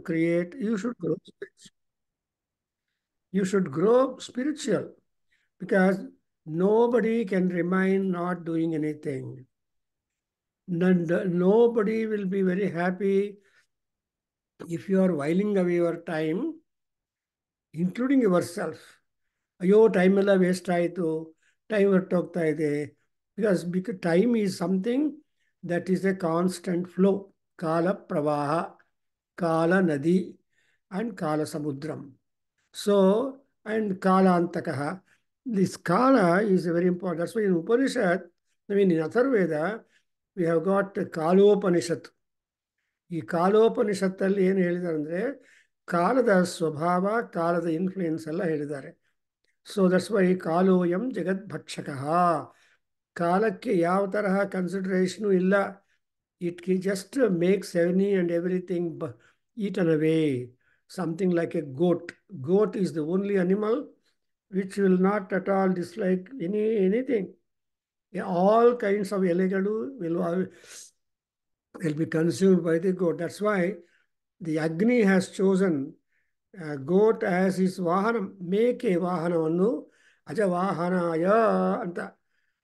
create, you should grow spiritual. You should grow spiritual because nobody can remain not doing anything. nobody will be very happy if you are whiling away your time, including yourself. Your time ಎಲ್ಲ waste ಆಯಿತು time ಹೊರಟೋಗ್ತಾ talk today, because time is something that is a constant flow ಕಾಲ pravaha. Kala Nadi and Kala Samudram. So, and Kala Antakaha. This Kala is very important. That's why in Upanishad, in Atharveda, we have got Kalu Upanishad. This Kalu Upanishad is the name of the Kala Da Swabhava, Kala Da Influence. So that's why Kalu Yam Jagat Bhatshakaha. Kala Kya Yavataraha consideration illa. It can just make everything and everything. eaten away, something like a goat. Goat is the only animal which will not at all dislike any anything. All kinds of elegadu will, will be consumed by the goat. That's why the Agni has chosen a goat as his vahanam. Make a annu ajavahanaya anta.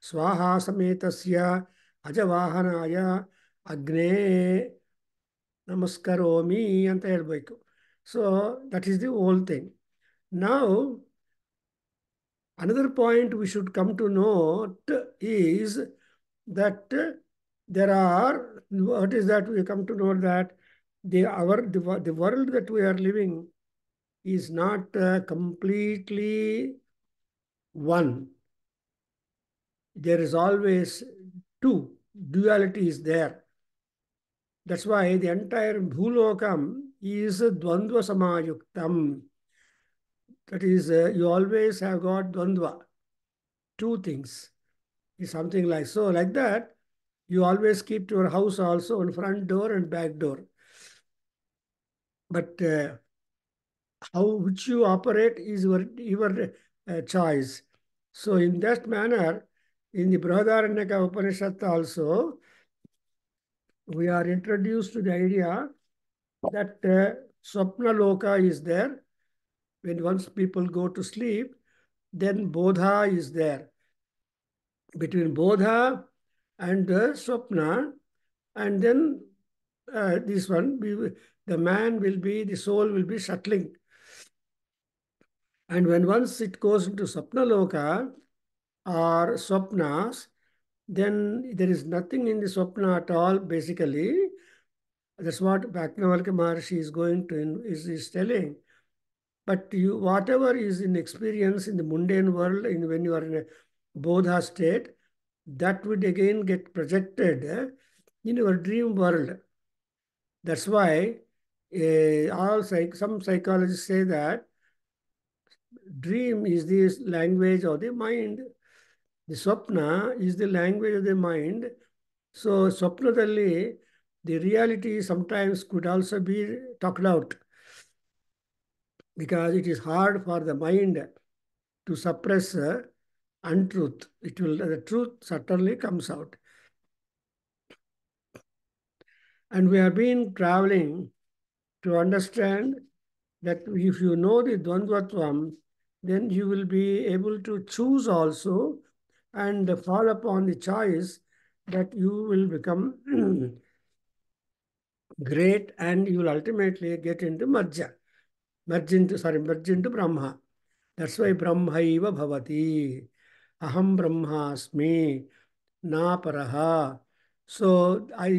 Swaha sametasya ajavahanaya agne ನಮಸ್ಕಾರೋಮಿ ಅಂತ ಹೇಳಬೇಕು so that is the whole thing another point we should come to note is that there are what is that we come to know that the our the, the world that we are living is not uh, completely one there is always two duality is there that's why the entire Bhulokam is Dvandva Samayuktam. That is, uh, you always have got Dvandva, two things. Is something like so, like that. You always keep your house also on front door and back door. But uh, how which you operate is your, your uh, choice. So in that manner, in the Brihadaranyaka Upanishad also, we are introduced to the idea that uh, Swapna Loka is there. When once people go to sleep, then Bodha is there. Between Bodha and uh, Swapna, and then uh, this one, we, the man will be, the soul will be shuttling. And when once it goes into Swapna Loka or Swapnas, then there is nothing in the Swapna at all, basically. That's what Bhaknavalka Maharshi is going to is, is telling. But you, whatever is in experience in the mundane world, in when you are in a bodha state, that would again get projected eh, in your dream world. That's why eh, all psych some psychologists say that dream is the language of the mind. The is the language of the mind, so so ಸ್ವಪ್ನದಲ್ಲಿ the reality sometimes could also be talked out, because it is hard for the mind to suppress uh, untruth. It will the truth certainly comes out. And we have been traveling to understand that if you know the Dvandvatvam, then you will be able to choose also and fall upon the choice that you will become great and you will ultimately get into Marja. Merge into, sorry, merge into Brahma. That's why Brahma iva bhavati. Aham Brahmasmi. Na paraha. So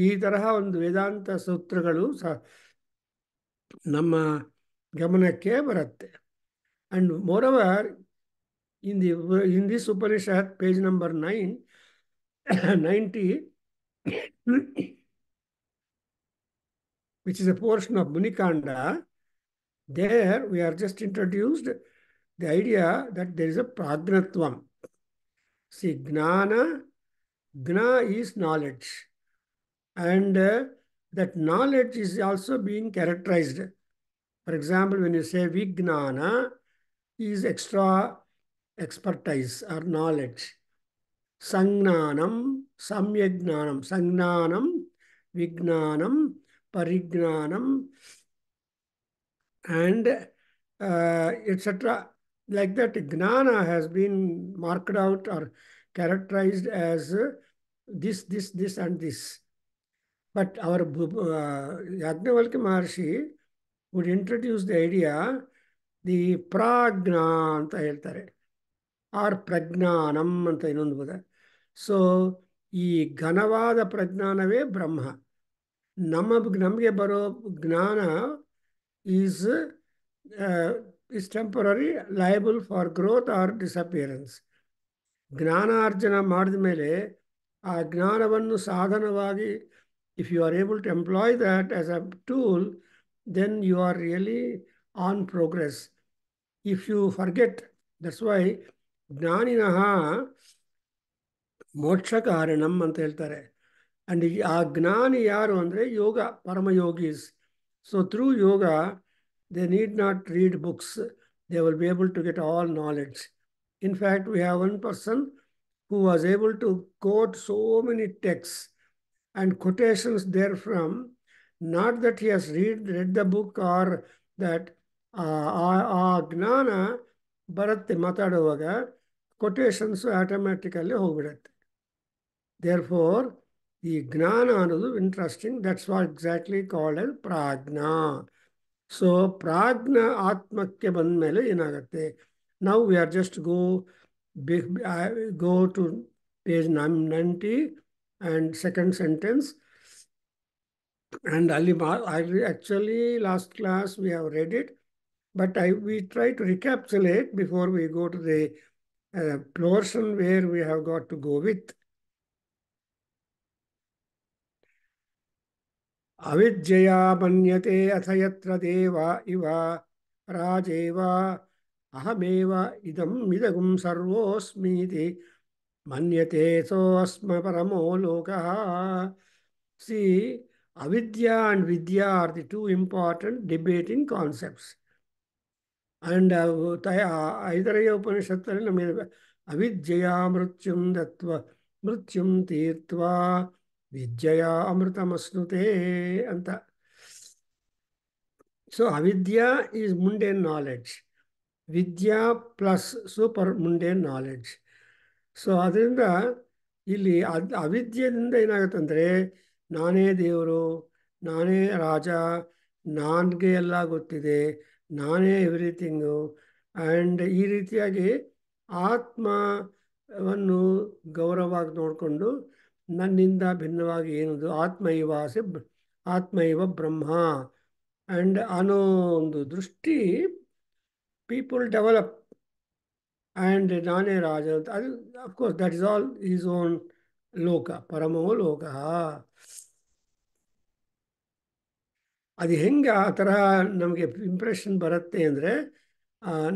ಈ ತರಹ ಒಂದು ವೇದಾಂತ ಸೂತ್ರಗಳು ಸ ನಮ್ಮ ಗಮನಕ್ಕೆ ಬರುತ್ತೆ and moreover in the in this Upanishad, page number 9, 90, which is a portion of Munikanda, there we are just introduced the idea that there is a pragnatvam. See, gnana, gna is knowledge. And uh, that knowledge is also being characterized. For example, when you say vignana is extra expertise or knowledge. Sangnanam, Samyagnanam, Sangnanam, Vignanam, Parignanam, and uh, etc. Like that, Gnana has been marked out or characterized as uh, this, this, this, and this. But our uh, Yajnavalkya Maharshi would introduce the idea, the pragnanta ಹೇಳ್ತಾರೆ or ಪ್ರಜ್ಞಾನಂ ಅಂತ ಇನ್ನೊಂದು ಪದ so ಈ ಘನವಾದ ಪ್ರಜ್ಞಾನವೇ ಬ್ರಹ್ಮ ನಮ್ಮ ನಮಗೆ ಬರೋ ಜ್ಞಾನ is is temporary liable for growth or disappearance ಜ್ಞಾನಾರ್ಜನ ಮಾಡಿದ ಮೇಲೆ ಆ ಜ್ಞಾನವನ್ನು ಸಾಧನವಾಗಿ if you are able to employ that as a tool then you are really on progress if you forget that's why ಜ್ಞಾನಿನಃ ಮೋಕ್ಷಕಾರಣಂ ಅಂತ ಹೇಳ್ತಾರೆ ಆ್ಯಂಡ್ ಆ ಜ್ಞಾನಿ ಯಾರು ಅಂದರೆ ಯೋಗ ಪರಮಯೋಗೀಸ್ so through yoga they need not read books they will be able to get all knowledge in fact we have one person who was able to quote so many texts and quotations there from not that he has read read the book or that ಆ ಜ್ಞಾನ ಬರುತ್ತೆ ಮಾತಾಡುವಾಗ ಕೊಟೇಷನ್ಸು ಆಟೋಮ್ಯಾಟಿಕಲ್ಲಿ ಹೋಗ್ಬಿಡತ್ತೆ there four ಈ ಜ್ಞಾನ ಅನ್ನೋದು interesting that's what exactly called and ಪ್ರಾಜ್ಞ so ಪ್ರಾಜ್ಞ ಆತ್ಮಕ್ಕೆ ಬಂದ ಮೇಲೆ ಏನಾಗುತ್ತೆ ನಾವು we are just go be go to page ನಮ್ ninety and second sentence and ಅಲ್ಲಿ actually last class we have read it but I we try to recapsulate before we go to the uh, portion where we have got to go with athayatra deva अथ यत्र देवा इव राजेव अहमेव इदम् इदगुं सर्वोऽस्मीति मन्यते सोऽस्मपरमो लोकः See, avidya and vidya are the two important debating concepts and ಐದರೆಯ ಉಪನಿಷತ್ತಲ್ಲಿ ನಮಗೆ ಅವಿದ್ಯೆಯ ಮೃತ್ಯುಂ ದತ್ವ ಮೃತ್ಯುಂ ತೀರ್ಥ ವಿದ್ಯೆಯ ಅಮೃತ ಮಸ್ನುತೆ ಅಂತ ಸೊ ಅವಿದ್ಯಾ ಈಸ್ ಮುಂಡೇನ್ ನಾಲೆಡ್ಜ್ ವಿದ್ಯಾ plus super mundane knowledge so ಅದರಿಂದ ಇಲ್ಲಿ ಅದು ಅವಿದ್ಯೆಯಿಂದ ಏನಾಗುತ್ತಂದರೆ ನಾನೇ ದೇವರು ನಾನೇ ರಾಜ ನನಗೆ ಎಲ್ಲ ಗೊತ್ತಿದೆ ನಾನೇ ಎವ್ರಿಥಿಂಗು ಆ್ಯಂಡ್ ಈ ರೀತಿಯಾಗಿ ಆತ್ಮವನ್ನು ಗೌರವವಾಗಿ ನೋಡಿಕೊಂಡು ನನ್ನಿಂದ ಭಿನ್ನವಾಗಿ ಏನದು ಆತ್ಮ ಇವ ಆಸೆ ಆತ್ಮ ಇವ ಬ್ರಹ್ಮ ಆ್ಯಂಡ್ ಅನ್ನೋ ಒಂದು ದೃಷ್ಟಿ ಪೀಪಲ್ ಡೆವಲಪ್ ಆ್ಯಂಡ್ ನಾನೇ ರಾಜ ಅಂತ ಅದು of course that is all is own ಲೋಕ ಪರಮೋ ಲೋಕ ಅದು ಹೆಂಗೆ ಆ ಥರ ನಮಗೆ ಇಂಪ್ರೆಷನ್ ಬರುತ್ತೆ ಅಂದರೆ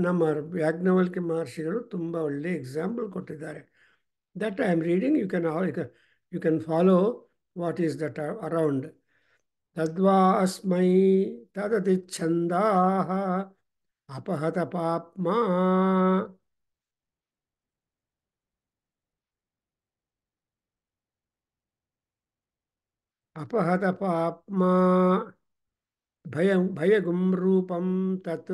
ನಮ್ಮ ಯಾಜ್ಞವಲ್ಕಿ ಮಹರ್ಷಿಗಳು ತುಂಬ ಒಳ್ಳೆಯ ಎಕ್ಸಾಂಪಲ್ ಕೊಟ್ಟಿದ್ದಾರೆ that I am reading you can you can follow what is that around ತದ್ವಾ ಅಸ್ಮೈ ತದತಿ ಛಂದ ಅಪಹತ ಪಾಪ್ಮ ಅಪಹತ ಪಾಪ್ಮ भय भयगुं रूपं तत्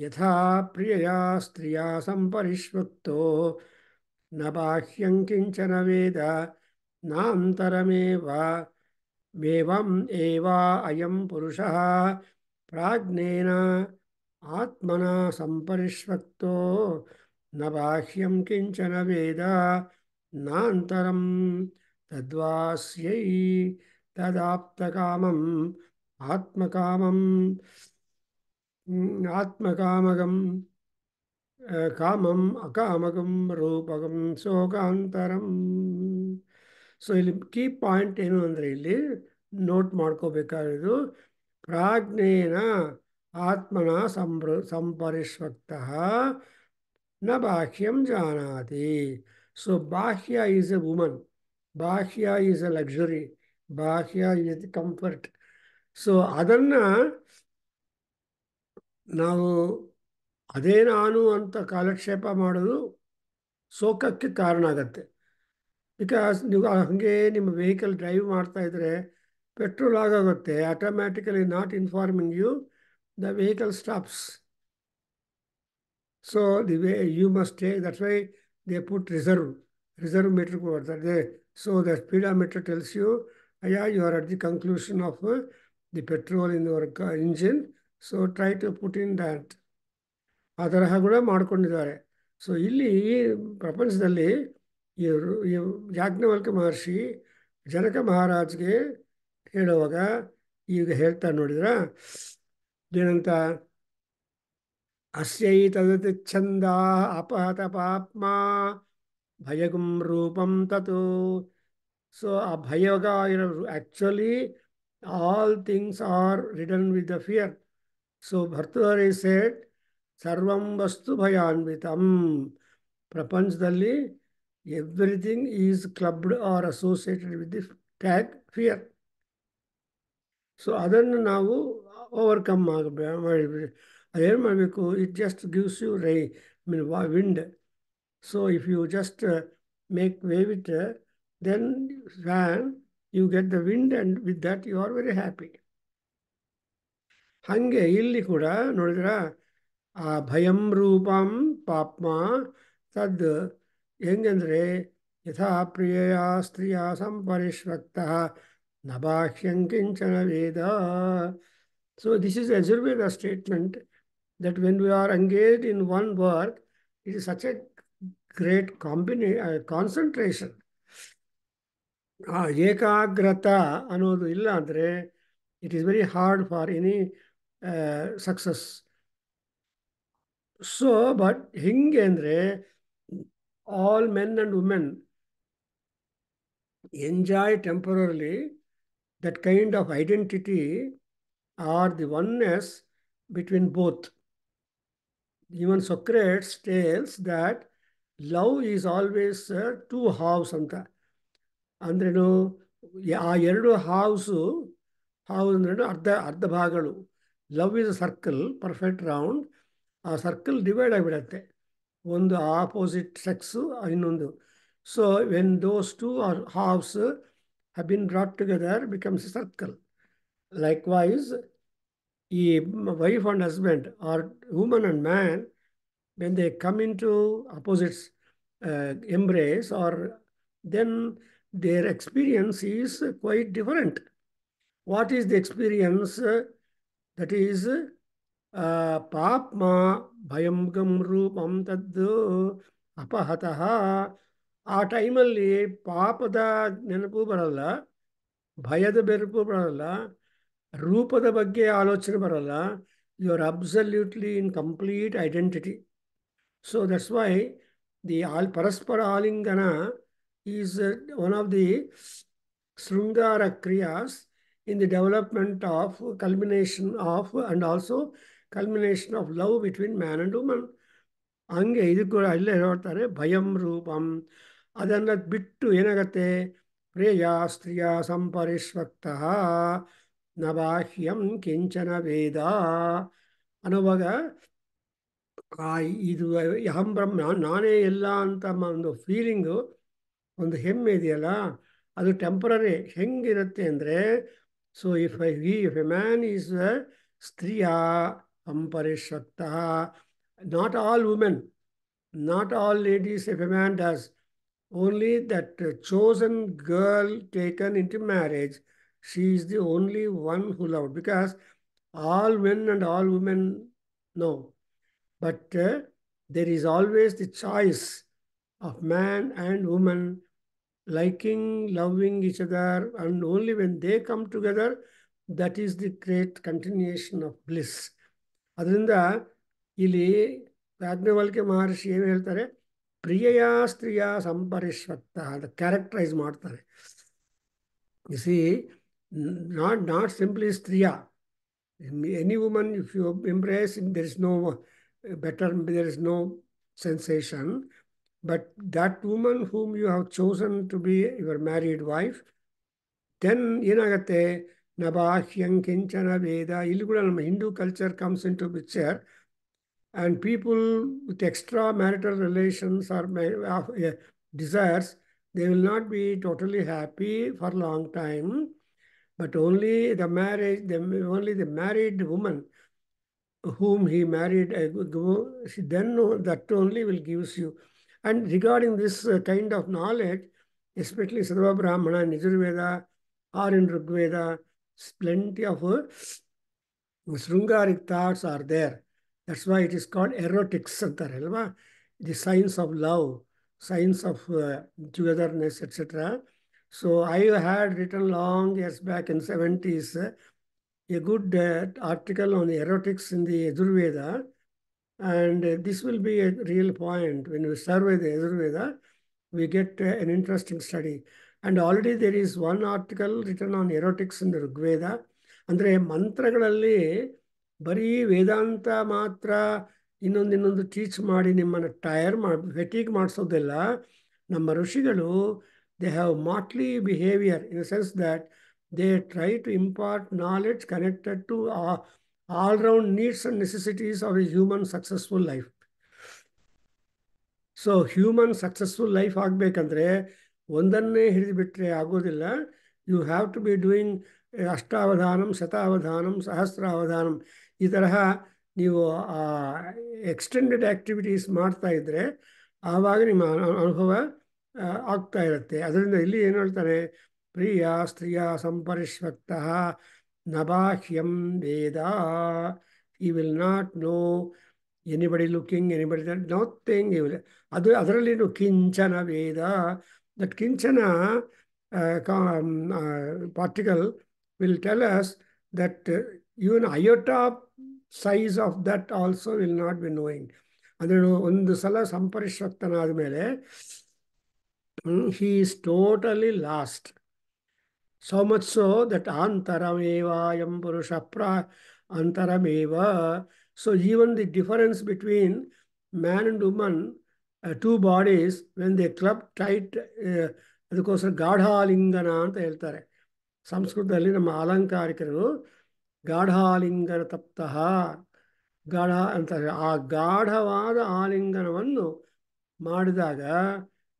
यथा प्रियया स्त्रिया सम्परिष्वक्तो न बाह्यं किञ्चन वेद नान्तरमेव एवम् एवा पुरुषः प्राज्ञेन आत्मना सम्परिष्वक्तो न बाह्यं किंचन वेद नान्तरं तद्वास्यै तदाप्तकामम् ಆತ್ಮಕಾಮಂ ಆತ್ಮಕಾಮಗಂ ಕಾಮಂ ಅಕಾಮಗಂ ರೂಪಗಂ ಶೋಕಾಂತರಂ ಸೊ ಇಲ್ಲಿ ಕೀ ಪಾಯಿಂಟ್ ಏನು ಅಂದರೆ ಇಲ್ಲಿ ನೋಟ್ ಮಾಡ್ಕೋಬೇಕಾಗಿದ್ದು ಪ್ರಾಜ್ಞೇನ ಆತ್ಮನ ಸಂಪ್ರ ಸಂಪರಿಷ್ವಕ್ತ ನ ಬಾಹ್ಯಂ ಜಾನಾತಿ ಸೊ ಬಾಹ್ಯ ಈಸ್ ಎ ವುಮನ್ ಬಾಹ್ಯ ಈಸ್ ಎ ಲಕ್ಸುರಿ ಬಾಹ್ಯ ಈಸ್ ಕಂಫರ್ಟ್ ಸೊ ಅದನ್ನು ನಾವು ಅದೇ ನಾನು ಅಂತ ಕಾಲಕ್ಷೇಪ ಮಾಡೋದು ಸೋಕಕ್ಕೆ ಕಾರಣ ಆಗತ್ತೆ ಬಿಕಾಸ್ ನೀವು ಹಾಗೆ ನಿಮ್ಮ ವೆಹಿಕಲ್ ಡ್ರೈವ್ ಮಾಡ್ತಾ ಇದ್ರೆ ಪೆಟ್ರೋಲ್ ಆಗೋಗುತ್ತೆ automatically not informing you the vehicle stops so the way you must take that why they put reserve reserve meter ಕೊಡ್ತಾರೆ so the speedometer tells you I are you are at the conclusion of the petrol in your engine so try to put in that ಆ ತರಹ ಕೂಡ ಮಾಡ್ಕೊಂಡಿದ್ದಾರೆ so ಇಲ್ಲಿ ಈ ಪ್ರಪಂಚದಲ್ಲಿ ಈ ಯಾಜ್ಞವಲ್ಕ ಮಹರ್ಷಿ ಜನಕ ಮಹಾರಾಜ್ಗೆ ಹೇಳುವಾಗ ಈಗ ಹೇಳ್ತಾ ನೋಡಿದ್ರ ಏನಂತ ಅಸ್ಯೈ ತದತಿ ಛಂದ ಅಪಹತ ಪಾಪ್ಮ ಭಯಗುಂ ರೂಪಂ ತತು ಸೊ ಆ ಭಯಗ ಇರೋ actually all things are ridden with the fear. So Bhartahari said, Sarvam Vastu Bhayanvitam. Prapanchdali. everything is clubbed or associated with the tag fear. So other than overcome overcome ಮಾಡಿದ್ವಿ ಅದೇನು ಮಾಡಬೇಕು it just gives you wind. So if you just uh, make you just make wave it you get the wind and with that you are very happy ಹಾಗೆ ಇಲ್ಲಿ ಕೂಡ ನೋಡಿದ್ರ ಆ ಭಯಂ ರೂಪಂ ಪಾಪ್ಮ ತದ್ ಹೆಂಗಂದ್ರೆ ಯಥಾ ಪ್ರಿಯ ಸ್ತ್ರೀಯ ಸಂಪರಿಶ್ವಕ್ತ ನ ಬಾಹ್ಯಂ ಕಿಂಚನ ವೇದ so this is Yajurveda statement that when we are engaged in one work, it is such a great combination, uh, concentration ಏಕಾಗ್ರತೆ ಅನ್ನೋದು ಇಲ್ಲ ಅಂದರೆ it is very hard for any success so but ಹಿಂಗೆ ಅಂದರೆ all men and women enjoy temporarily that kind of identity or the oneness between both even Socrates tells that love is always two halves ಅಂತ ಅಂದ್ರೇನು ಆ ಎರಡು ಹಾವ್ಸು house ಅಂದ್ರೇನು ಅರ್ಧ ಅರ್ಧ ಭಾಗಗಳು love is a circle perfect round ಆ circle divide ಆಗಿಬಿಡತ್ತೆ ಒಂದು ಆಪೋಸಿಟ್ ಸೆಕ್ಸು ಇನ್ನೊಂದು so when those two are halves have been brought together becomes a circle likewise ಈ wife and husband or woman and man when they come into opposites embrace or then their experience is quite different. What is the experience? That is పాప్మా భయం గం రూపం తద్దు ಅಪಹತ ಆ ಟೈಮಲ್ಲಿ ಪಾಪದ ನೆನಪು ಬರಲ್ಲ ಭಯದ ಬೆರಪು ಬರಲ್ಲ ರೂಪದ ಬಗ್ಗೆ ಆಲೋಚನೆ ಬರಲ್ಲ you are absolutely in complete identity so that's why the all ಪರಸ್ಪರ ಆಲಿಂಗನ is uh, one of the Sringara Kriyas in the development of culmination of and also culmination of love between man and woman. ಹಂಗೆ ಇದಕ್ಕೂ ಅಲ್ಲೇ ಹೇಳ್ತಾರೆ ಭಯಂ ರೂಪಂ ಅದನ್ನು ಬಿಟ್ಟು ಏನಾಗತ್ತೆ ಪ್ರೇಯ ಸ್ತ್ರೀಯ ಸಂಪರಿಶ್ವಕ್ತ ನ ಬಾಹ್ಯಂ ಕಿಂಚನ ವೇದ ಅನ್ನೋವಾಗ ಇದು ಅಹಂ ಬ್ರಹ್ಮ ನಾನೇ ಎಲ್ಲ ಅಂತ ಒಂದು ಒಂದು ಹೆಮ್ಮೆ ಇದೆಯಲ್ಲ ಅದು ಟೆಂಪ್ರರಿ ಹೆಂಗಿರುತ್ತೆ ಅಂದರೆ so if I we if a man is ಸ್ತ್ರೀಯ ಅಂಪರಿಶಕ್ತ not all women not all ladies if a man does only that chosen girl taken into marriage she is the only one who love because all men and all women know but there is always the choice of man and women liking, loving each other, and only when they come together, that is the great continuation of bliss. ಅದರಿಂದ ಇಲ್ಲಿ ಯಾಜ್ಞವಲ್ಕೆ ಮಹರ್ಷಿ ಏನು ಹೇಳ್ತಾರೆ ಪ್ರಿಯ ಸ್ತ್ರೀಯ ಸಂಪರಿಶ್ವತ್ತ ಅದು characterise ಮಾಡ್ತಾರೆ see not not simply ಸ್ತ್ರೀಯ any woman if you in there is no better there is no sensation But that woman whom you have chosen to be your married wife, then in Inagate, Nabahyang the Veda, Hindu culture comes into picture, and people with extra marital relations or uh, desires, they will not be totally happy for a long time. But only the marriage, only the married woman whom he married, she uh, then that only will give you and regarding this uh, kind of knowledge, especially Sarva Brahmana, Nijurveda, or in Rigveda, plenty of uh, Sringaric thoughts are there. That's why it is called erotics, the science of love, science of uh, togetherness, etc. So I had written long years back in 70s uh, a good uh, article on erotics in the Yajurveda, And uh, this will be a real point. When we survey the Ayurveda, we get uh, an interesting study. And already there is one article written on erotics in the Rigveda. Andre Mantra Galali, Bari Vedanta Matra, Inundinundu teach Madinimana tire, Namma rushi galu, they have motley behavior in the sense that they try to impart knowledge connected to. Uh, all round needs and necessities of a human successful life so human successful life ಆಗಬೇಕಂದ್ರೆ ಒಂದನ್ನೇ ಹಿಡಿದುಬಿಟ್ರೆ ಆಗೋದಿಲ್ಲ you have to be doing ಅಷ್ಟಾವಧಾನಂ ಶತಾವಧಾನಂ ಸಹಸ್ರಾವಧಾನಂ ಈ ತರಹ ನೀವು ಎಕ್ಸ್ಟೆಂಡೆಡ್ ಆ್ಯಕ್ಟಿವಿಟೀಸ್ ಮಾಡ್ತಾ ಇದ್ದರೆ ಆವಾಗ ನಿಮ್ಮ ಅನುಭವ ಆಗ್ತಾ ಇರುತ್ತೆ ಅದರಿಂದ ಇಲ್ಲಿ ಏನು ಹೇಳ್ತಾರೆ ಪ್ರಿಯ ಸ್ತ್ರೀಯ ಸಂಪರಿಶ್ವಕ್ತಃ Nabhahyam Veda. He will not know anybody looking, anybody that, nothing. He will, ಅದು ಅದರಲ್ಲಿ ಕಿಂಚನ ವೇದ ದಟ್ ಕಿಂಚನ particle will tell us that even iota size of that also will not be knowing ಅಂದರೆ ಒಂದು ಸಲ ಸಂಪರಿಶಕ್ತನಾದ ಮೇಲೆ he is totally lost So much so that antaramevayam purusha pra antarameva. So even the difference between man and woman, two bodies, when they club tight, uh, ಅದಕ್ಕೋಸ್ಕರ ಗಾಢಾಲಿಂಗನ ಅಂತ ಹೇಳ್ತಾರೆ ಸಂಸ್ಕೃತದಲ್ಲಿ ನಮ್ಮ ಅಲಂಕಾರಿಕರು ಗಾಢಾಲಿಂಗನ ತಪ್ತಃ ಗಾಢ ಅಂತಾರೆ ಆ ಗಾಢವಾದ ಆಲಿಂಗನವನ್ನು ಮಾಡಿದಾಗ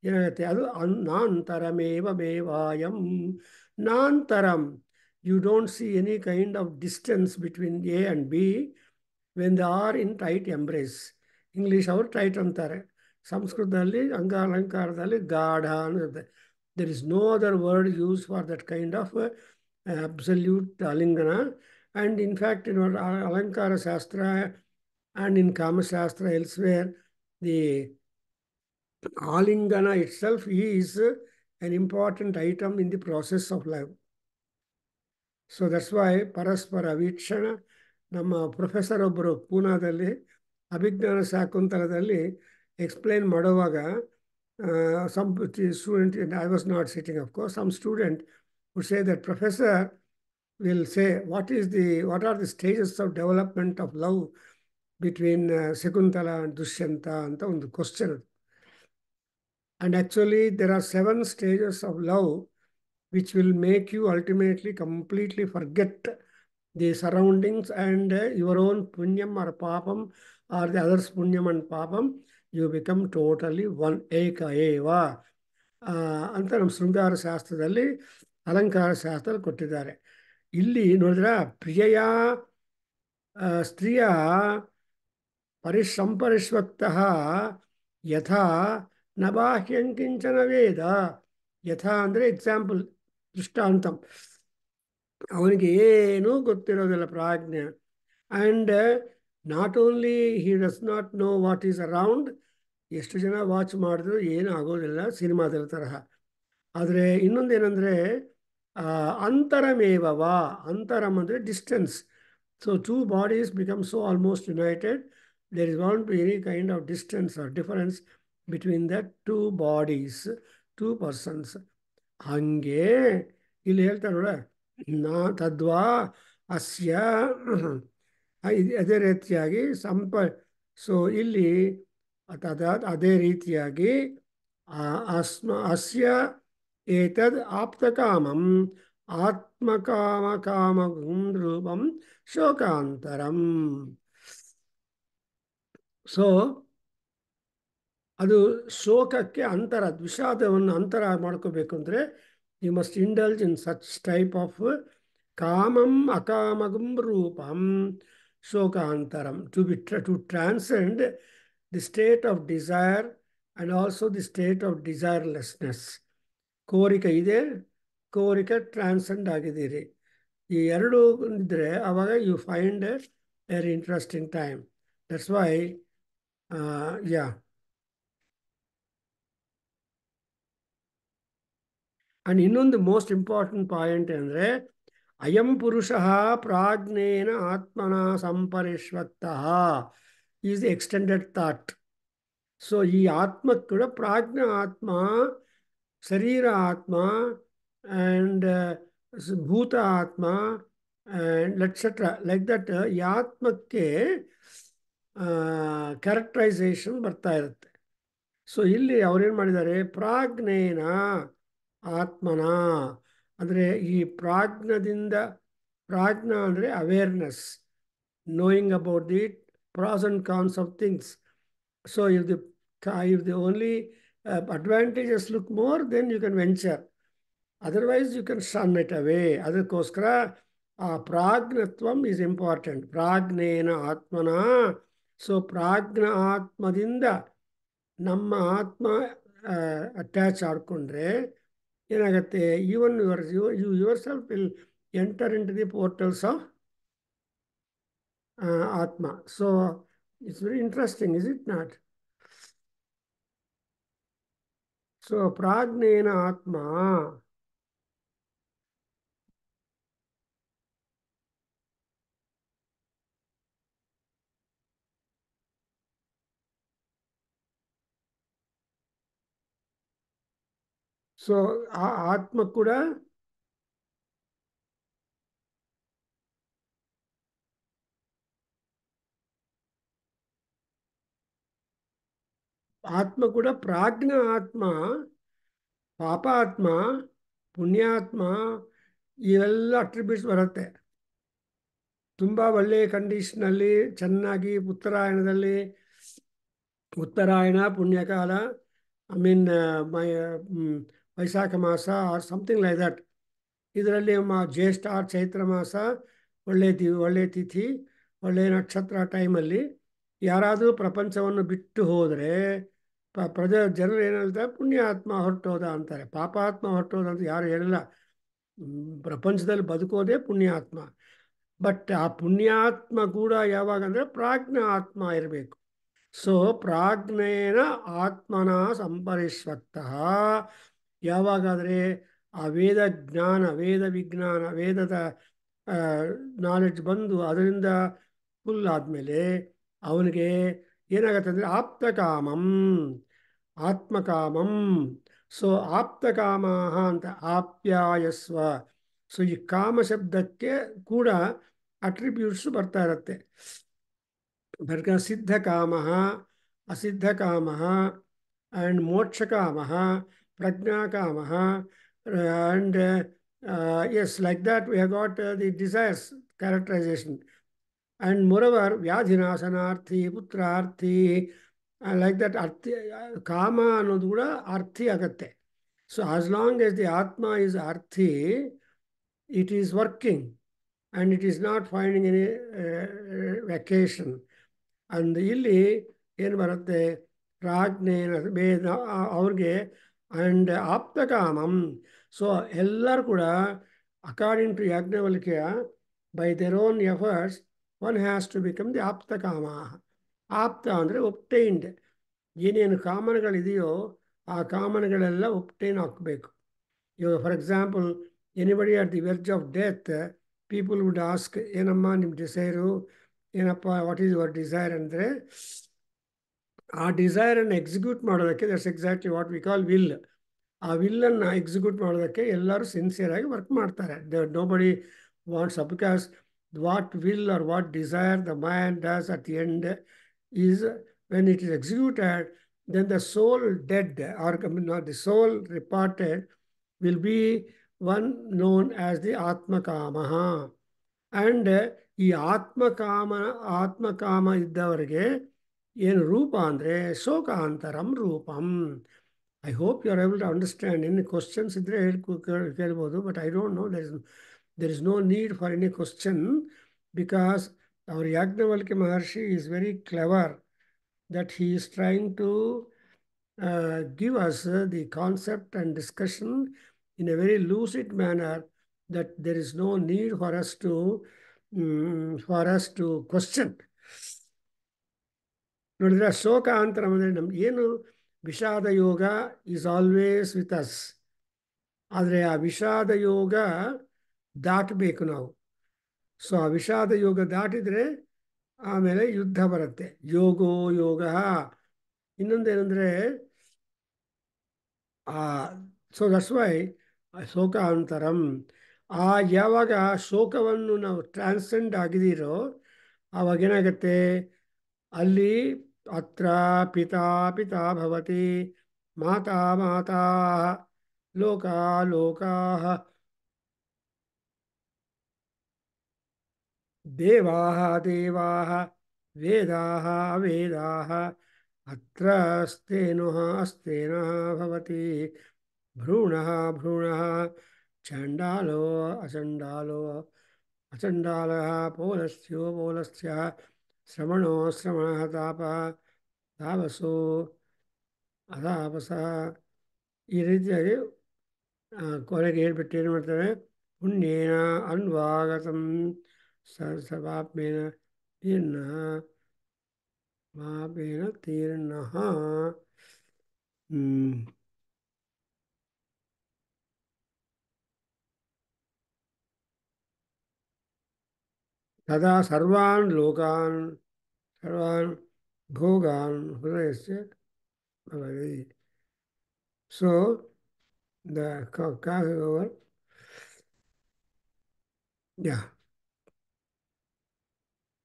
ಏನಾಗುತ್ತೆ ಅದು ಅನ್ ನಾಂತರಮೇವ ಮೇವಾಯಂ Nantaram, you don't see any kind of distance between A and B when they are in tight embrace. English ಅವರು ಟೈಟ್ ಅಂತಾರೆ ಸಂಸ್ಕೃತದಲ್ಲಿ ಅಂಗ ಅಲಂಕಾರದಲ್ಲಿ ಗಾಢ ಅನ್ನಿರುತ್ತೆ there is no other word use for that kind of absolute ಅಲಿಂಗನ and in fact in ಅಲಂಕಾರ ಶಾಸ್ತ್ರ ಆ್ಯಂಡ್ ಇನ್ ಕಾಮಶಾಸ್ತ್ರ ಎಲ್ಸ್ವೇರ್ ದಿ ಆಲಿಂಗನ itself is an important item in the process of life. So that's why ಪರಸ್ಪರ ವೀಕ್ಷಣ ನಮ್ಮ professor ಒಬ್ಬರು ಪೂನಾದಲ್ಲಿ ಅಭಿಜ್ಞಾನ ಶಾಕುಂತಲದಲ್ಲಿ ಎಕ್ಸ್ಪ್ಲೈನ್ ಮಾಡುವಾಗ some student I was not sitting of course some student would say that professor will say what is the what are the stages of development of love between Shakuntala and Dushyanta ಅಂತ ಒಂದು question ಅದು And actually, there are seven stages of love which will make you ultimately completely forget the surroundings and your own punyam or papam or the others punyam and papam. You become totally one, eka eva. Antaram ನಮ್ಮ Shastra Dali, Alankara Shastra Illi, Illi Nodra striya, Striya yatha. Yatha. ನ ಕಿಂಚನ ವೇದ ಯಥಾ ಅಂದರೆ example ದೃಷ್ಟಾಂತಂ ಅವನಿಗೆ ಏನೂ ಗೊತ್ತಿರೋದಿಲ್ಲ ಪ್ರಾಜ್ಞೆ and not only he does not know what is around ಎಷ್ಟು ಜನ ವಾಚ್ ಮಾಡಿದ್ರು ಏನೂ ಆಗೋದಿಲ್ಲ ಸಿನಿಮಾದಲ್ಲಿ ತರಹ ಆದರೆ ಇನ್ನೊಂದೇನೆಂದರೆ ವಾ ಅಂತರಂ ಅಂದರೆ distance so two bodies become so almost united there is want to any kind of distance or difference between the two bodies two persons ಹಂಗೆ ಇಲ್ಲಿ ಹೇಳ್ತಾರೆ ನೋಡ ನಾ ತದ್ವಾ ಅಸ್ಯ ಅದೇ ರೀತಿಯಾಗಿ ಸಂಪ ಸೊ ಇಲ್ಲಿ ತದ ಅದೇ ರೀತಿಯಾಗಿ ಅಸ್ಮ ಅಸ್ಯ ಏತದ್ ಆಪ್ತಕಾಮಂ ಆತ್ಮಕಾಮ ಕಾಮ ರೂಪಂ ಶೋಕಾಂತರಂ ಸೊ ಅದು ಶೋಕಕ್ಕೆ ಅಂತರ ದ್ವಿಷಾದವನ್ನು ಅಂತರ ಮಾಡ್ಕೋಬೇಕು ಅಂದರೆ you must indulge in such type of ಕಾಮಂ ಅಕಾಮಗಂ ರೂಪಂ ಶೋಕ ಅಂತರಂ ಟು ಬಿ ಟ್ರ to transcend the state of desire and also the state of desirelessness ಕೋರಿಕೆ ಇದೆ ಕೋರಿಕೆ ಟ್ರಾನ್ಸೆಂಡ್ ಆಗಿದ್ದೀರಿ ಈ ಎರಡು ಇದ್ದರೆ ಆವಾಗ you find very interesting time that's why yeah and ಇನ್ನೊಂದು ಮೋಸ್ಟ್ ಇಂಪಾರ್ಟೆಂಟ್ ಪಾಯಿಂಟ್ ಅಂದರೆ ಅಯಂ ಪುರುಷ ಪ್ರಾಜ್ಞೇನ ಆತ್ಮನ ಸಂಪರಿಶ್ವತ್ತಃ ಈಸ್ ಎಕ್ಸ್ಟೆಂಡೆಡ್ ಥಾಟ್ ಸೊ ಈ ಆತ್ಮ ಕೂಡ ಪ್ರಾಜ್ಞ ಆತ್ಮ ಶರೀರ ಆತ್ಮ ಆ್ಯಂಡ್ uh, ಭೂತ ಆತ್ಮ ಆ್ಯಂಡ್ ಎಟ್ಸೆಟ್ರಾ ಲೈಕ್ ದಟ್ ಈ ಆತ್ಮಕ್ಕೆ ಕ್ಯಾರೆಕ್ಟರೈಸೇಷನ್ ಬರ್ತಾ ಇರುತ್ತೆ ಸೊ ಇಲ್ಲಿ ಅವ್ರೇನು ಮಾಡಿದ್ದಾರೆ ಪ್ರಾಜ್ಞೇನ ಆತ್ಮನಾ ಅಂದರೆ ಈ ಪ್ರಾಜ್ಞದಿಂದ ಪ್ರಾಜ್ಞ ಅಂದರೆ awareness knowing about the pros and cons of things so if the give the only advantages look more then you can venture otherwise you can sun it away ಅದಕ್ಕೋಸ್ಕರ ಆ ಪ್ರಾಜ್ಞತ್ವ ಇಸ್ ಇಂಪಾರ್ಟೆಂಟ್ ಪ್ರಾಜ್ಞೇನ ಆತ್ಮನಾ ಸೊ ಪ್ರಾಜ್ಞ ಆತ್ಮದಿಂದ ನಮ್ಮ ಆತ್ಮ ಅಟ್ಯಾಚ್ uh, ಆಡ್ಕೊಂಡ್ರೆ ಏನಾಗುತ್ತೆ even your you yourself will enter into the portals of ಆತ್ಮ so it's very interesting is it not so ಪ್ರಾಜ್ಞೇನ ಆತ್ಮ ಸೊ ಆ ಆತ್ಮ ಕೂಡ ಆತ್ಮ ಕೂಡ ಪ್ರಾಜ್ಞ ಆತ್ಮ ಪಾಪ ಆತ್ಮ ಪುಣ್ಯಾತ್ಮ ಇವೆಲ್ಲ ಅಟ್ರಿಬ್ಯೂಟ್ಸ್ ಬರುತ್ತೆ ತುಂಬ ಒಳ್ಳೆಯ ಕಂಡೀಷನಲ್ಲಿ ಚೆನ್ನಾಗಿ ಉತ್ತರಾಯಣದಲ್ಲಿ ಉತ್ತರಾಯಣ ಪುಣ್ಯಕಾಲ ಐ ಮೀನ್ ಮೈ ವೈಶಾಖ ಮಾಸ ಆರ್ ಸಮಥಿಂಗ್ ಲೈಕ್ ದಟ್ ಇದರಲ್ಲಿ ಮಾ ಜ್ಯೇಷ್ಠ ಆರ್ ಚೈತ್ರ ಮಾಸ ಒಳ್ಳೆಯ ತಿ ಒಳ್ಳೆಯ ತಿಥಿ ಒಳ್ಳೆಯ ನಕ್ಷತ್ರ ಟೈಮಲ್ಲಿ ಯಾರಾದರೂ ಪ್ರಪಂಚವನ್ನು ಬಿಟ್ಟು ಹೋದರೆ ಪ ಪ್ರಜ ಜನರು ಏನು ಪುಣ್ಯಾತ್ಮ ಹೊರಟೋದ ಅಂತಾರೆ ಪಾಪಾತ್ಮ ಹೊರಟೋದ ಅಂತ ಯಾರು ಹೇಳಲ್ಲ ಪ್ರಪಂಚದಲ್ಲಿ ಬದುಕೋದೇ ಪುಣ್ಯಾತ್ಮ ಬಟ್ ಆ ಪುಣ್ಯಾತ್ಮ ಕೂಡ ಯಾವಾಗ ಅಂದರೆ ಪ್ರಾಜ್ಞ ಆತ್ಮ ಇರಬೇಕು ಸೊ ಪ್ರಾಜ್ಞೇನ ಆತ್ಮನ ಸಂಪರಿಸ್ವತ್ತ ಯಾವಾಗಾದರೆ ಆ ವೇದ ಜ್ಞಾನ ವೇದ ವಿಜ್ಞಾನ ವೇದದ ನಾಲೆಡ್ಜ್ ಬಂದು ಅದರಿಂದ ಫುಲ್ ಆದಮೇಲೆ ಅವನಿಗೆ ಏನಾಗತ್ತೆ ಅಂದರೆ ಆಪ್ತಕಾಮಂ ಆತ್ಮಕಾಮಂ ಸೊ ಆಪ್ತಕಾಮ ಅಂತ ಆಪ್ಯಾಯಸ್ವ ಸೊ ಈ ಕಾಮ ಶಬ್ದಕ್ಕೆ ಕೂಡ ಅಟ್ರಿಬ್ಯೂಟ್ಸ್ ಬರ್ತಾ ಇರುತ್ತೆ ಬರ್ಗ ಸಿದ್ಧಕಾಮ ಅಸಿದ್ಧಕಾಮ ಆ್ಯಂಡ್ ಮೋಕ್ಷಕಾಮ ಪ್ರಜ್ಞಾ ಕಾಮ and yes like that with got the and moreover ವ್ಯಾಧಿನಾಶನ ಆರ್ಥಿ ಪುತ್ರ ಪುತ್ರಾರ್ಥಿ ಲೈಕ್ ದಟ್ ಅರ್ಥಿ ಕಾಮ ಅನ್ನೋದು ಕೂಡ ಅರ್ಥಿ ಆಗತ್ತೆ so as long as the ಆತ್ಮ ಈಸ್ ಅರ್ಥಿ it is working and it is not finding any vacation and ಇಲ್ಲಿ ಏನು ಬರುತ್ತೆ ರಾಜ್ಞ ಅವ್ರಿಗೆ ಆ್ಯಂಡ್ ಆಪ್ತ ಕಾಮಂ ಸೊ ಎಲ್ಲರೂ ಕೂಡ according to Yajnavalkya by their own efforts one has to become the ಆಪ್ತ ಕಾಮ ಆಪ್ತ ಅಂದರೆ ಒಪ್ಟೈನ್ಡ್ ಏನೇನು ಕಾಮನ್ಗಳಿದೆಯೋ ಆ ಕಾಮನ್ಗಳೆಲ್ಲ ಒಪ್ಟೈನ್ ಹಾಕಬೇಕು ಇವಾಗ for example anybody are the verge of death people would ask ಏನಮ್ಮ ನಿಮ್ಮ ಡಿಸೈರು ಏನಪ್ಪ ವಾಟ್ ಈಸ್ ಯುವರ್ ಡಿಸೈರ್ ಅಂದರೆ ಆ ಡಿಸೈರನ್ನು ಎಕ್ಸಿಕ್ಯೂಟ್ ಮಾಡೋದಕ್ಕೆ that's exactly what we call will ಆ ವಿಲ್ಲನ್ನು ಎಕ್ಸಿಕ್ಯೂಟ್ ಮಾಡೋದಕ್ಕೆ ಎಲ್ಲರೂ ಸಿನ್ಸಿಯರ್ ಆಗಿ ವರ್ಕ್ ಮಾಡ್ತಾರೆ the nobody what's up because what will or what desire the man does at the end is when it is executed then the soul dead or not the soul reported will be one known as the ಆತ್ಮಕಾಮ and ಈ ಆತ್ಮಕಾಮ ಆತ್ಮಕಾಮ ಇದ್ದವರಿಗೆ ಏನು ರೂಪ ಅಂದರೆ ಶೋಕಾಂತರಂ ರೂಪಂ I hope you are able to understand any questions ಇದ್ದರೆ ಹೇಳ್ಕೊ ಕೇಳ್ಬೋದು but I don't know there is there is no need for any question because our Yajnavalkya Maharshi is very clever that he is trying to uh, give us uh, the concept and discussion in a very lucid manner that there is no need for us to mm, for us to question ನೋಡಿದ್ರೆ ಶೋಕ ಅಂತ ಅಂದರೆ ನಮ್ಗೆ ಏನು ವಿಷಾದ ಯೋಗ is always with us ಆದರೆ ಆ ವಿಷಾದ ಯೋಗ ದಾಟಬೇಕು ನಾವು ಸೊ ಆ ವಿಷಾದ ಯೋಗ ದಾಟಿದರೆ ಆಮೇಲೆ ಯುದ್ಧ ಬರುತ್ತೆ ಯೋಗೋ ಯೋಗ ಇನ್ನೊಂದೇನೆಂದರೆ ಆ ಸೊ ದಟ್ಸ್ ವೈ ಶೋಕ ಅಂತರಂ ಆ ಯಾವಾಗ ಶೋಕವನ್ನು ನಾವು ಟ್ರಾನ್ಸೆಂಡ್ ಆಗಿದ್ದೀರೋ ಆವಾಗೇನಾಗತ್ತೆ ಅಲ್ಲಿ अता पिता भवति माता माता लोका लोका देवा देवा वेद वेद अत्र अस्तेनुः भ्रूण भ्रूण भ्रूणः भ्रूणः चण्डालो अचण्डालो अचण्डालः श्रवणो श्रवणः तापः तापसो ಅದಾಪಸ ಈ ರೀತಿಯಾಗಿ ಕೊನೆಗೆ ಹೇಳ್ಬಿಟ್ಟು ಏನು ಮಾಡ್ತಾರೆ ಪುಣ್ಯೇನ ಅನ್ವಾಗತಂ ಸ ಸವಾಪ್ಮೇನ ತೀರ್ಣ ಮಾಪೇನ ತೀರ್ಣ ತದಾ ಸರ್ವಾನ್ ಲೋಕಾನ್ Sarvan Bhogan Hudayasya So, the class is over. Yeah.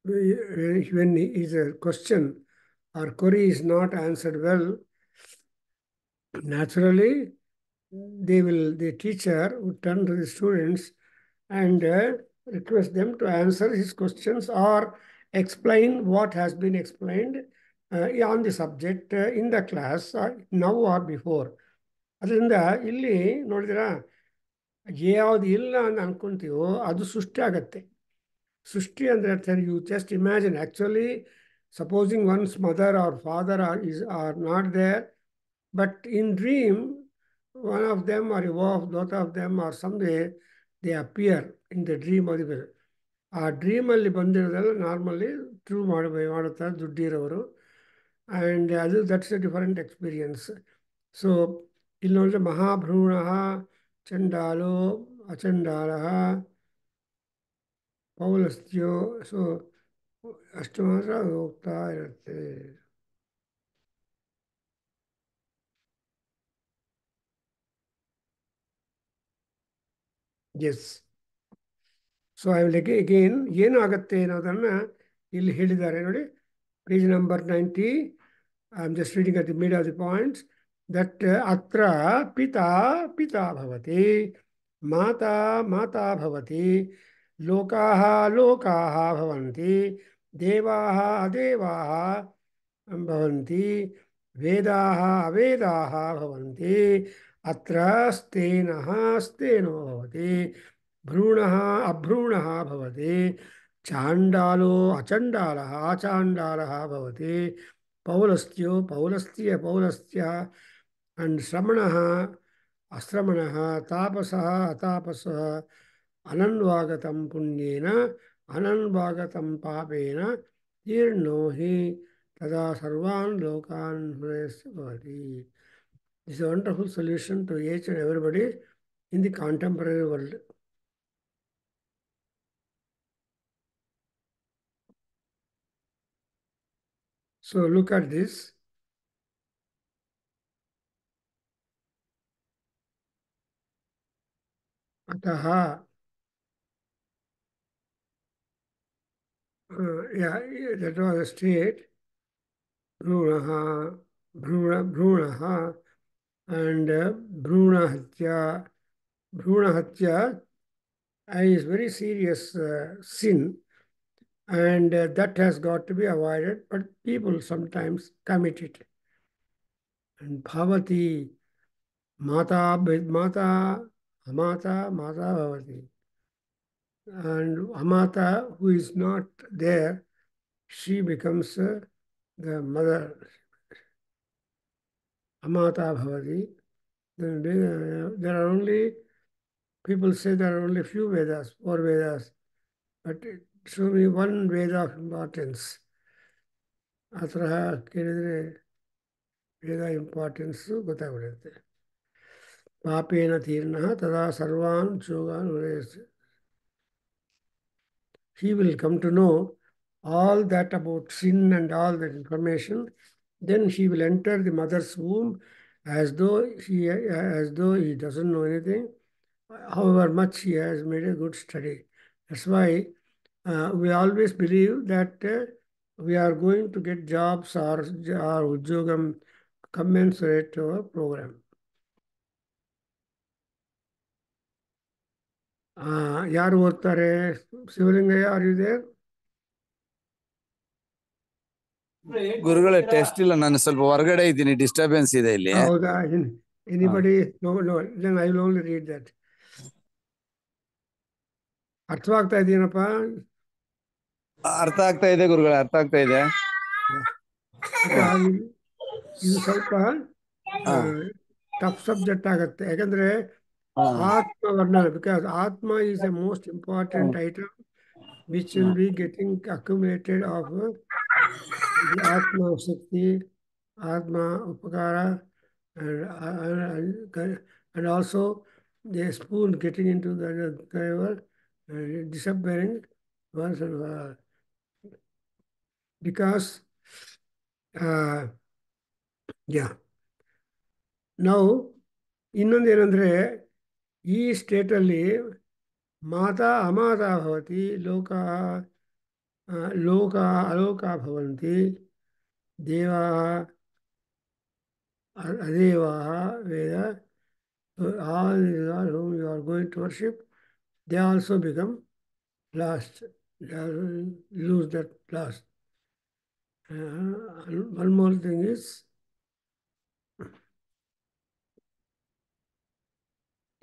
When is a question or query is not answered well, naturally they will the teacher would turn to the students and uh, request them to answer his questions or explain what has been explained uh, on the subject uh, in the class uh, now or before ಅದರಿಂದ ಇಲ್ಲಿ ನೋಡಿದ್ರ ಯಾವ್ದು ಇಲ್ಲ ಅಂತ ಅನ್ಕೊಂತೀವೋ ಅದು ಸೃಷ್ಟಿ ಆಗತ್ತೆ ಸೃಷ್ಟಿ ಅಂದರೆ you just imagine actually supposing one's mother or father or is or not there but in dream one of them or you of both of them or some they they appear in the dream of the ಆ ಡ್ರೀಮಲ್ಲಿ ಬಂದಿರೋದೆಲ್ಲ normally true ಮಾಡಿ ಮಾಡುತ್ತಾರೆ ದುಡ್ಡಿರೋರು and ಅದು that's a different experience so ಇಲ್ಲಿ ನೋಡಿದ್ರೆ ಮಹಾಭ್ರೂಣ ಚಂಡಾಲೋ ಅಚಂಡಾಲ ಪೌಲಸ್ತ್ಯೋ so ಅಷ್ಟು ಮಾತ್ರ ಹೋಗ್ತಾ ಇರುತ್ತೆ yes so I will again ಏನು ಆಗುತ್ತೆ ಅನ್ನೋದನ್ನು ಇಲ್ಲಿ ಹೇಳಿದ್ದಾರೆ ನೋಡಿ page number ninety I am just reading at the mid of the points that ಅತ್ರ ಪಿತಾ ಪಿತಾ ಭವತಿ ಮಾತಾ ಮಾತಾ ಭವತಿ लोकाः लोकाः भवन्ति देवाः अदेवाः भवन्ति वेदाः अवेदाः भवन्ति अत्र स्तेनः स्तेनो भवति भ्रूणः अभ्रूणः भवति चाण्डालो अचण्डालः आचाण्डालः भवति पौलस्त्यो पौलस्त्य पौलस्त्यः अण्ड् श्रमणः अश्रमणः तापसः अतापसः अनन्वागतं पुण्येन अनन्वागतं पापेन जीर्णो हि तदा सर्वान् लोकान् हृदयस्य भवति this a wonderful solution to each and everybody in the contemporary world So look at this. अतः uh, yeah, that was a state, Bruna, Bruna, Bruna, and uh, Bruna Hatya. Bruna Hatya is very serious uh, sin and uh, that has got to be avoided but people sometimes commit it and bhavati mata mata amata mata bhavati and amata who is not there she becomes uh, the mother amata bhavati then uh, there are only people say there are only few vedas four vedas but should be one way of importance. Atraha kiridre veda importance gata vrete. Papena tirna tada sarvan chogan vrete. He will come to know all that about sin and all that information. Then he will enter the mother's womb as though he as though he doesn't know anything, however much he has made a good study. That's why uh, we always believe that uh, going to get jobs or, or Ujjogam commensurate to uh, ಯಾರು ಓದ್ತಾರೆ Shivalingaiah are you there ಗುರುಗಳೇ test ಇಲ್ಲ ನಾನು ಸ್ವಲ್ಪ ಹೊರಗಡೆ ಇದ್ದೀನಿ disturbance ಇದೆ ಇಲ್ಲಿ ಹೌದಾ anybody no no I will read that ಅರ್ಥವಾಗ್ತಾ ಇದೀನಪ್ಪ अर्थ आगता है गुरु अर्थ आगता है टफ सब्जेक्ट आगते आत्म वर्ण बिका आत्म is a most important item which waiting accumulated of आत्म शक्ति आत्म उपकार and also the spoon getting into disappearing because uh yeah now innond enandre ee state alli mata amata bhavati loka loka aloka bhavanti deva adeva veda all whom you are going to worship they also become lost lose that lost Uh, one more thing is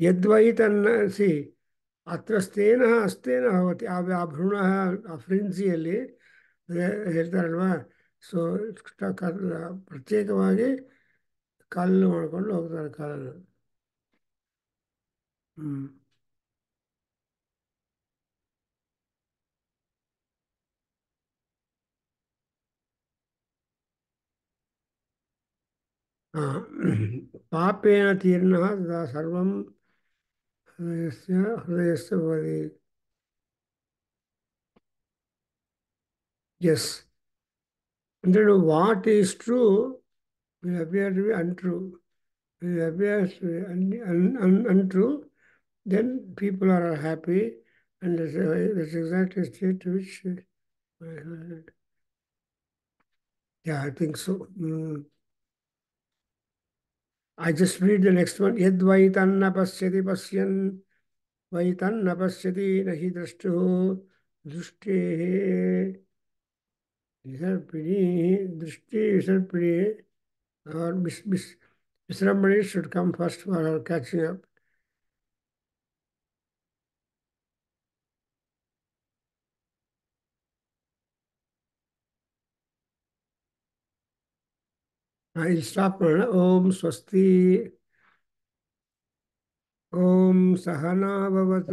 यद्वै तन्न ಸಿ ಅತ್ರ ಸ್ನೇಹ ಅಸ್ತೇನ ಭವತಿ ಆ ಭ್ರೂಣ ಫ್ರಿನ್ಸಿಯಲ್ಲಿ ಹೇಳ್ತಾರಲ್ವಾ so ಪ್ರತ್ಯೇಕವಾಗಿ ಕಾಲನ್ನು ಮಾಡಿಕೊಂಡು ಹೋಗ್ತಾರೆ ಕಾಲನ್ನು ಹ್ಞೂ पापेन तीर्णः तदा सर्वं हृदयस्य हृदयस्य भवति yes then what is true will appear to be untrue will appear to be un, un, un, untrue then people are happy and that's, that's exactly the state which yeah i think so mm. I just read the next one. Yad vaitanna pasyati pasyan vaitanna pasyati nahi drashtuh drushte visarpini drushti visarpini or miss, miss, Miss Ramani should come first for her catching up. स्थापण ओम स्वस्ति ओम सहनावतु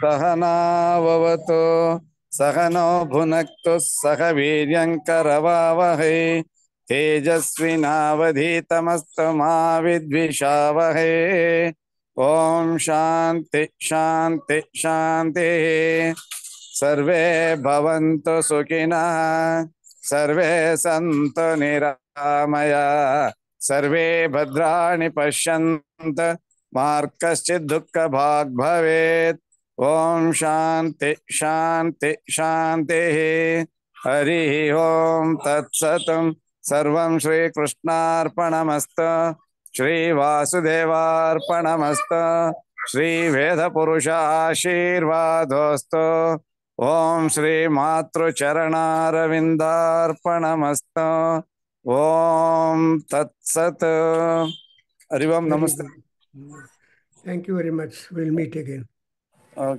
सहनावतु सहनो भुनक्तु सह वीर्यङ्करवावहै तेजस्विनावधीतमस्तु मा विद्विषावहै ओम शांति शांति शांति सर्वे भवन्तु सुखिनः सर्वे सन्तु निरा मया सर्वे भद्राणि पश्यन्त मार्गश्चिद्दुःखभाग् भवेत् ॐ शांति शांति शान्तिः हरिः तत्सत तत्सतं सर्वं श्रीकृष्णार्पणमस्तु श्रीवासुदेवार्पणमस्तु श्रीवेदपुरुषाशीर्वादोऽस्तु ओं श्रीमातृचरणारिंदर्पणमस्त ओम तत्सत हरिओम नमस्ते thank you very much will meet again